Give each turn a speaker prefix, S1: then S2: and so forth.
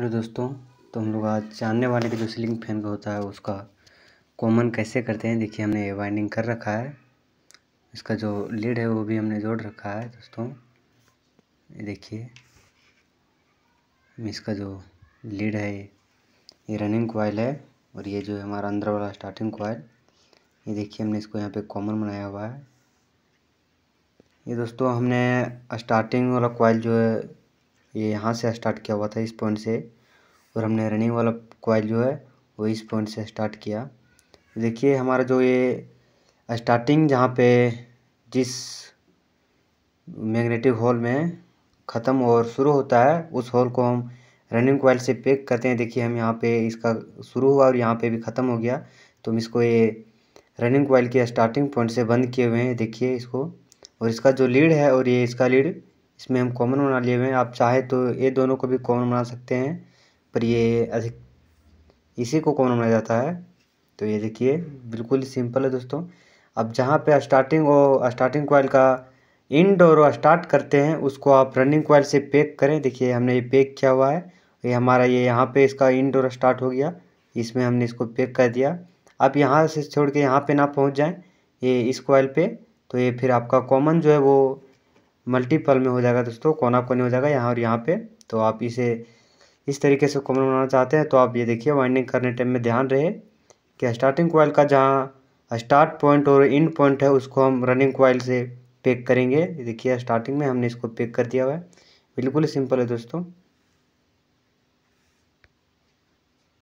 S1: hello दोस्तों तो हम लोग आज जानने वाले के जो सीलिंग फैन का होता है उसका कॉमन कैसे करते हैं देखिए हमने वाइंडिंग कर रखा है इसका जो लीड है वो भी हमने जोड़ रखा है दोस्तों ये देखिए इसका जो लीड है ये रनिंग कोयल है और ये जो है हमारा अंदर वाला स्टार्टिंग कोयल ये देखिए हमने इसको यहाँ पर कॉमन बनाया हुआ है ये दोस्तों हमने स्टार्टिंग वाला कोयल जो है ये यहाँ से स्टार्ट किया हुआ था इस पॉइंट से और हमने रनिंग वाला कॉइल जो है वो इस पॉइंट से स्टार्ट किया देखिए हमारा जो ये स्टार्टिंग जहाँ पे जिस मैग्नेटिक होल में ख़त्म और शुरू होता है उस होल को हम रनिंग कोयल से पेक करते हैं देखिए हम यहाँ पे इसका शुरू हुआ और यहाँ पे भी ख़त्म हो गया तो हम इसको ये रनिंग कोयल के स्टार्टिंग पॉइंट से बंद किए हुए हैं देखिए इसको और इसका जो लीड है और ये इसका लीड इसमें हम कॉमन बना लिए हुए हैं आप चाहे तो ये दोनों को भी कॉमन बना सकते हैं पर ये अधिक इसी को कॉमन बनाया जाता है तो ये देखिए बिल्कुल सिंपल है दोस्तों अब जहाँ पे स्टार्टिंग और स्टार्टिंग कॉयल का इंड और स्टार्ट करते हैं उसको आप रनिंग कॉयल से पैक करें देखिए हमने ये पैक किया हुआ है ये हमारा ये यहाँ पे इसका इंड और स्टार्ट हो गया इसमें हमने इसको पैक कर दिया आप यहाँ से छोड़ के यहाँ पर ना पहुँच जाएँ ये इस कॉयल पर तो ये फिर आपका कॉमन जो है वो मल्टीपल में हो जाएगा दोस्तों कोना कोने हो जाएगा यहाँ और यहाँ पे तो आप इसे इस तरीके से कोमन बनाना चाहते हैं तो आप ये देखिए वाइंडिंग करने टाइम में ध्यान रहे कि स्टार्टिंग कोयल का जहाँ स्टार्ट पॉइंट और इंड पॉइंट है उसको हम रनिंग कोयल से पेक करेंगे देखिए स्टार्टिंग में हमने इसको पेक कर दिया हुआ है बिल्कुल सिंपल है दोस्तों